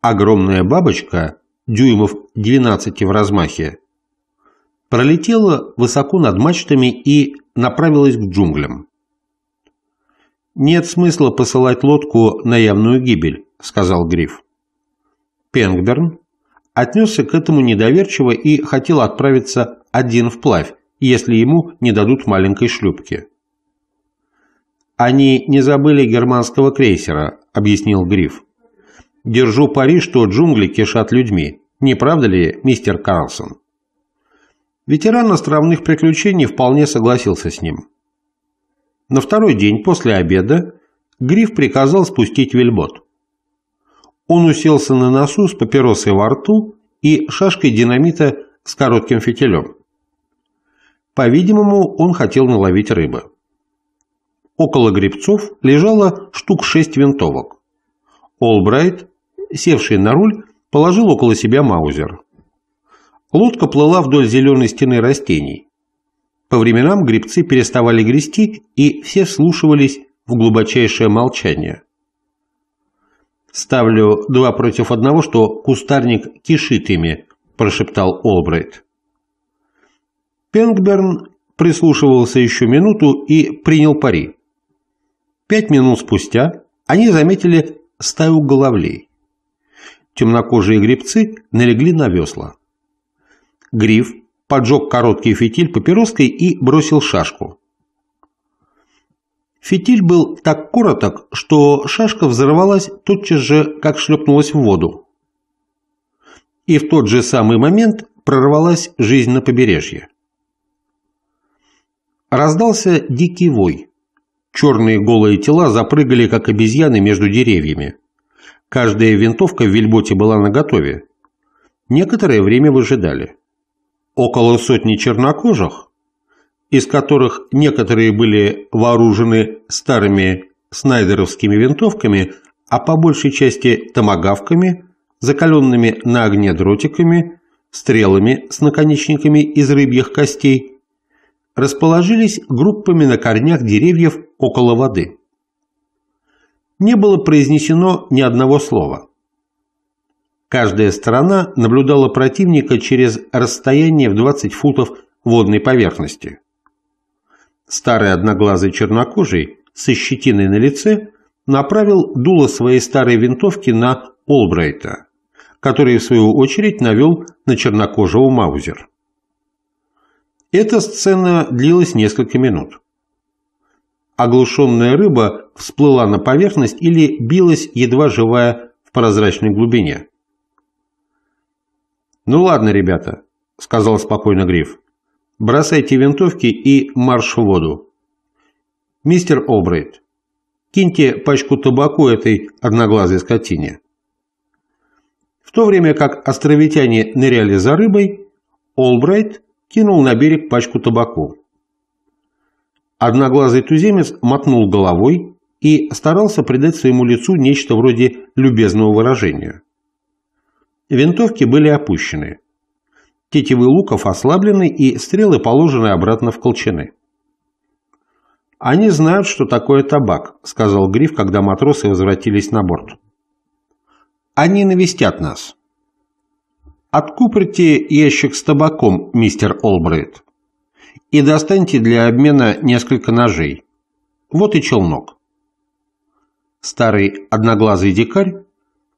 Огромная бабочка, дюймов 12 в размахе, пролетела высоко над мачтами и направилась к джунглям. «Нет смысла посылать лодку на явную гибель», — сказал Гриф. Пенгберн отнесся к этому недоверчиво и хотел отправиться один вплавь, если ему не дадут маленькой шлюпки. «Они не забыли германского крейсера», — объяснил Гриф. «Держу пари, что джунгли кишат людьми. Не правда ли, мистер Карлсон?» Ветеран островных приключений вполне согласился с ним. На второй день после обеда Гриф приказал спустить вельбот. Он уселся на носу с папиросой во рту и шашкой динамита с коротким фитилем. По-видимому, он хотел наловить рыбы. Около гребцов лежало штук шесть винтовок. Олбрайт, севший на руль, положил около себя маузер. Лодка плыла вдоль зеленой стены растений. По временам грибцы переставали грести, и все вслушивались в глубочайшее молчание. «Ставлю два против одного, что кустарник кишит ими», – прошептал Олбрайт. Пенгберн прислушивался еще минуту и принял пари. Пять минут спустя они заметили стаю головлей. Темнокожие грибцы налегли на весла. Гриф поджег короткий фитиль папироской и бросил шашку. Фитиль был так короток, что шашка взорвалась тотчас же, как шлепнулась в воду. И в тот же самый момент прорвалась жизнь на побережье. Раздался дикий вой. Черные голые тела запрыгали, как обезьяны, между деревьями. Каждая винтовка в вельботе была наготове. Некоторое время выжидали. Около сотни чернокожих, из которых некоторые были вооружены старыми снайдеровскими винтовками, а по большей части томогавками, закаленными на огне дротиками, стрелами с наконечниками из рыбьих костей – расположились группами на корнях деревьев около воды. Не было произнесено ни одного слова. Каждая сторона наблюдала противника через расстояние в 20 футов водной поверхности. Старый одноглазый чернокожий со щетиной на лице направил дуло своей старой винтовки на Олбрайта, который в свою очередь навел на чернокожего Маузер. Эта сцена длилась несколько минут. Оглушенная рыба всплыла на поверхность или билась, едва живая, в прозрачной глубине. «Ну ладно, ребята», — сказал спокойно Гриф. «Бросайте винтовки и марш в воду». «Мистер Обрейт, киньте пачку табаку этой одноглазой скотине». В то время как островитяне ныряли за рыбой, Олбрайт кинул на берег пачку табаку. Одноглазый туземец мотнул головой и старался придать своему лицу нечто вроде любезного выражения. Винтовки были опущены. Тетивы луков ослаблены и стрелы положены обратно в колчаны. «Они знают, что такое табак», — сказал Гриф, когда матросы возвратились на борт. «Они навестят нас». Откуприте ящик с табаком, мистер Олбрайт, и достаньте для обмена несколько ножей. Вот и челнок. Старый одноглазый дикарь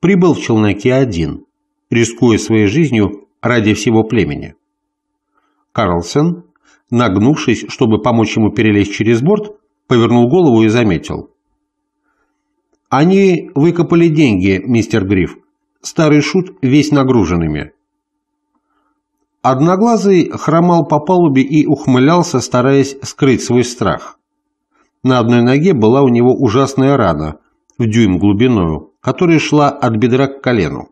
прибыл в челноке один, рискуя своей жизнью ради всего племени. Карлсон, нагнувшись, чтобы помочь ему перелезть через борт, повернул голову и заметил. «Они выкопали деньги, мистер Грифф. Старый шут весь нагруженными». Одноглазый хромал по палубе и ухмылялся, стараясь скрыть свой страх. На одной ноге была у него ужасная рана, в дюйм глубиною, которая шла от бедра к колену.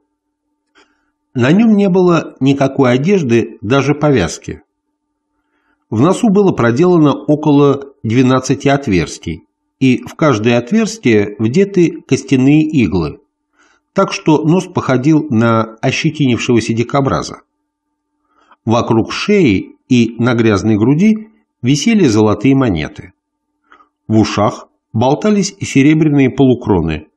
На нем не было никакой одежды, даже повязки. В носу было проделано около 12 отверстий, и в каждое отверстие вдеты костяные иглы, так что нос походил на ощетинившегося дикобраза. Вокруг шеи и на грязной груди висели золотые монеты. В ушах болтались серебряные полукроны,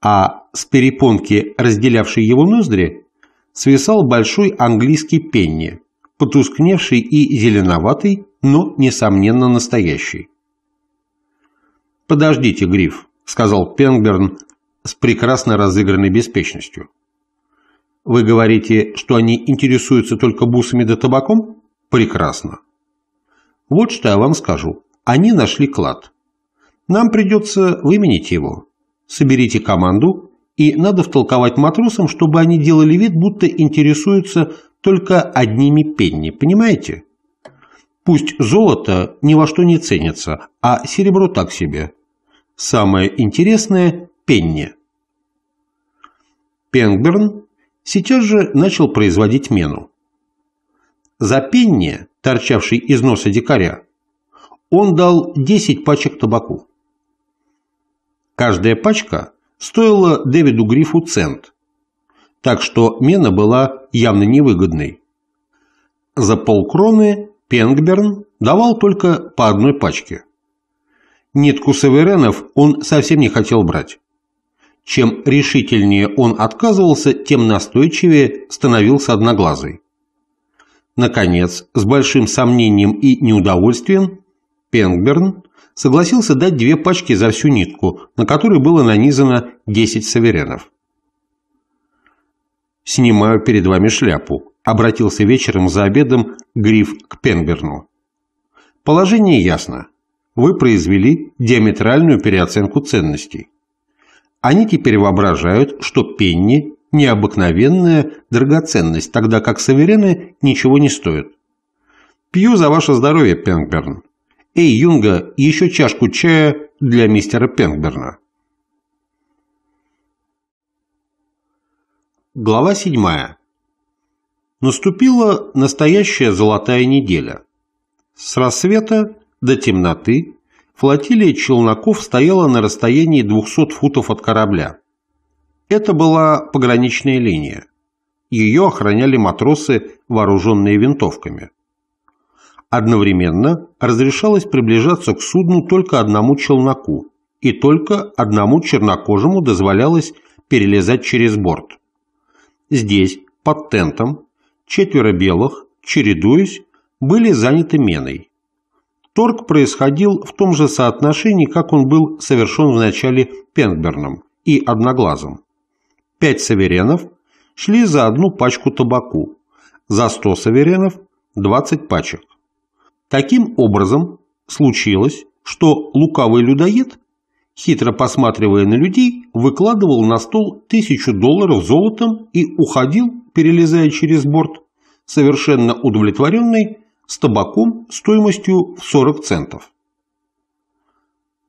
а с перепонки, разделявшей его ноздри, свисал большой английский пенни, потускневший и зеленоватый, но, несомненно, настоящий. «Подождите, Гриф», — сказал Пенгберн с прекрасно разыгранной беспечностью. Вы говорите, что они интересуются только бусами да табаком? Прекрасно. Вот что я вам скажу. Они нашли клад. Нам придется выменить его. Соберите команду, и надо втолковать матросам, чтобы они делали вид, будто интересуются только одними пенни, понимаете? Пусть золото ни во что не ценится, а серебро так себе. Самое интересное – пенни. Пенгберн сейчас же начал производить мену. За пенни, торчавший из носа дикаря, он дал 10 пачек табаку. Каждая пачка стоила Дэвиду Грифу цент, так что мена была явно невыгодной. За полкроны Пенгберн давал только по одной пачке. Нитку саверенов он совсем не хотел брать. Чем решительнее он отказывался, тем настойчивее становился одноглазый. Наконец, с большим сомнением и неудовольствием, Пенгберн согласился дать две пачки за всю нитку, на которой было нанизано 10 саверенов. «Снимаю перед вами шляпу», – обратился вечером за обедом Гриф к Пенгберну. «Положение ясно. Вы произвели диаметральную переоценку ценностей. Они теперь воображают, что пенни – необыкновенная драгоценность, тогда как суверены ничего не стоят. Пью за ваше здоровье, Пенгберн. Эй, Юнга, еще чашку чая для мистера Пенгберна. Глава седьмая. Наступила настоящая золотая неделя. С рассвета до темноты флотилия челноков стояла на расстоянии 200 футов от корабля. Это была пограничная линия. Ее охраняли матросы, вооруженные винтовками. Одновременно разрешалось приближаться к судну только одному челноку, и только одному чернокожему дозволялось перелезать через борт. Здесь, под тентом, четверо белых, чередуясь, были заняты меной. Торг происходил в том же соотношении, как он был совершен в начале Пенкберном и одноглазом. Пять саверенов шли за одну пачку табаку, за 100 саверенов – 20 пачек. Таким образом, случилось, что лукавый людоед, хитро посматривая на людей, выкладывал на стол тысячу долларов золотом и уходил, перелезая через борт, совершенно удовлетворенный с табаком стоимостью в 40 центов.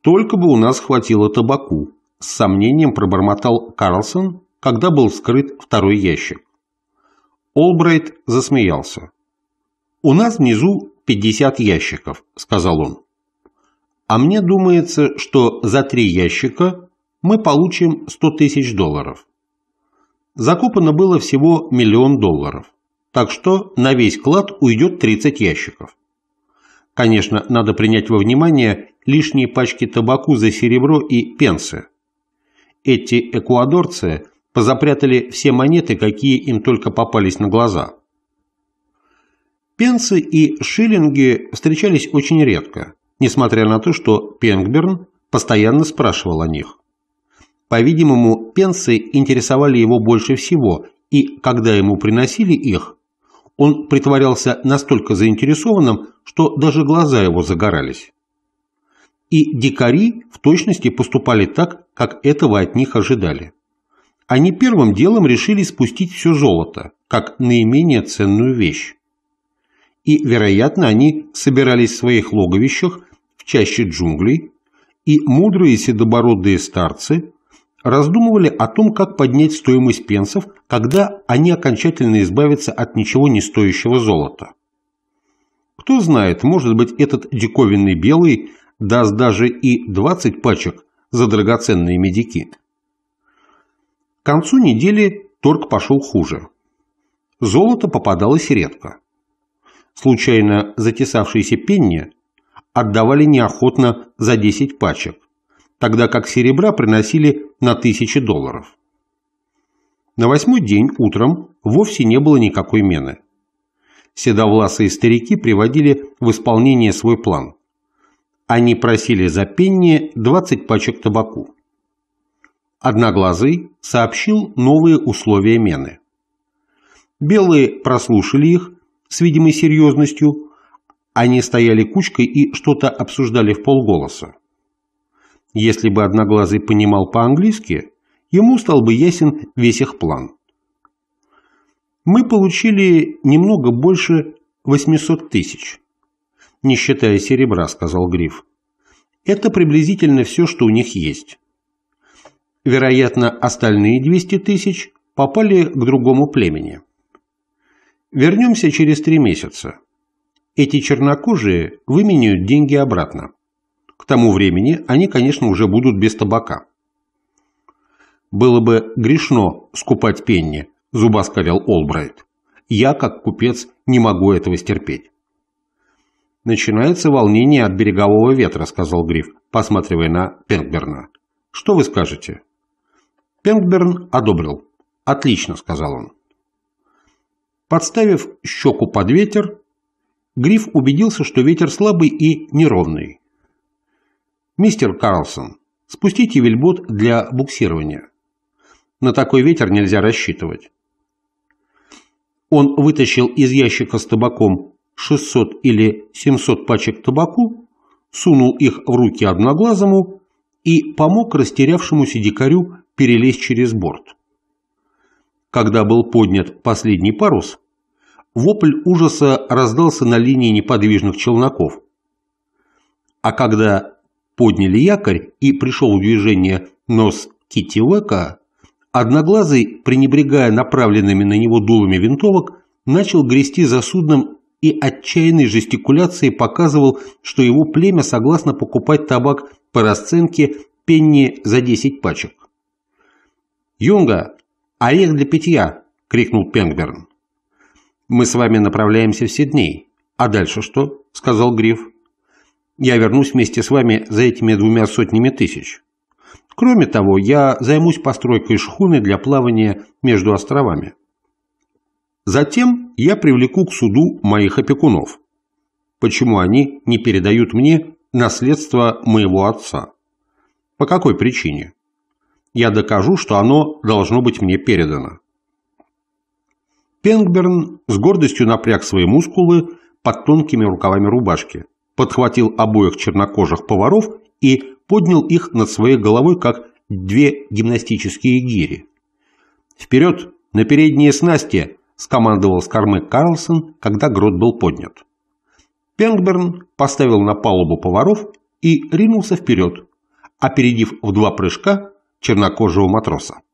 «Только бы у нас хватило табаку», – с сомнением пробормотал Карлсон, когда был вскрыт второй ящик. Олбрайт засмеялся. «У нас внизу 50 ящиков», – сказал он. «А мне думается, что за три ящика мы получим 100 тысяч долларов». Закупано было всего миллион долларов так что на весь клад уйдет 30 ящиков. Конечно, надо принять во внимание лишние пачки табаку за серебро и пенсы. Эти эквадорцы позапрятали все монеты, какие им только попались на глаза. Пенсы и шиллинги встречались очень редко, несмотря на то, что Пенгберн постоянно спрашивал о них. По-видимому, пенсы интересовали его больше всего, и когда ему приносили их, он притворялся настолько заинтересованным, что даже глаза его загорались. И дикари в точности поступали так, как этого от них ожидали. Они первым делом решили спустить все золото, как наименее ценную вещь. И, вероятно, они собирались в своих логовищах в чаще джунглей, и мудрые седобородые старцы раздумывали о том, как поднять стоимость пенсов, когда они окончательно избавятся от ничего не стоящего золота. Кто знает, может быть, этот диковинный белый даст даже и 20 пачек за драгоценные медики. К концу недели торг пошел хуже. Золото попадалось редко. Случайно затесавшиеся пенни отдавали неохотно за 10 пачек, тогда как серебра приносили на тысячи долларов. На восьмой день утром вовсе не было никакой мены. Седовласые старики приводили в исполнение свой план. Они просили за пенни 20 пачек табаку. Одноглазый сообщил новые условия мены. Белые прослушали их с видимой серьезностью, они стояли кучкой и что-то обсуждали в полголоса. Если бы Одноглазый понимал по-английски, ему стал бы ясен весь их план. Мы получили немного больше 800 тысяч. Не считая серебра, сказал Гриф. Это приблизительно все, что у них есть. Вероятно, остальные 200 тысяч попали к другому племени. Вернемся через три месяца. Эти чернокожие выменяют деньги обратно. К тому времени они, конечно, уже будут без табака. «Было бы грешно скупать пенни», – зубоскалил Олбрайт. «Я, как купец, не могу этого стерпеть». «Начинается волнение от берегового ветра», – сказал Гриф, посматривая на Пенкберна. «Что вы скажете?» Пенкберн одобрил. «Отлично», – сказал он. Подставив щеку под ветер, Гриф убедился, что ветер слабый и неровный. «Мистер Карлсон, спустите вельбот для буксирования. На такой ветер нельзя рассчитывать». Он вытащил из ящика с табаком 600 или 700 пачек табаку, сунул их в руки одноглазому и помог растерявшемуся дикарю перелезть через борт. Когда был поднят последний парус, вопль ужаса раздался на линии неподвижных челноков. А когда подняли якорь и пришел в движение нос Китилека, Одноглазый, пренебрегая направленными на него дулами винтовок, начал грести за судном и отчаянной жестикуляцией показывал, что его племя согласно покупать табак по расценке пенни за 10 пачек. «Юнга, орех для питья!» – крикнул Пенгберн. «Мы с вами направляемся в Сидней. А дальше что?» – сказал Грифф. Я вернусь вместе с вами за этими двумя сотнями тысяч. Кроме того, я займусь постройкой шхуны для плавания между островами. Затем я привлеку к суду моих опекунов. Почему они не передают мне наследство моего отца? По какой причине? Я докажу, что оно должно быть мне передано. Пенгберн с гордостью напряг свои мускулы под тонкими рукавами рубашки – подхватил обоих чернокожих поваров и поднял их над своей головой, как две гимнастические гири. «Вперед! На передние снасти!» – скомандовал с кормы Карлсон, когда грот был поднят. Пенгберн поставил на палубу поваров и ринулся вперед, опередив в два прыжка чернокожего матроса.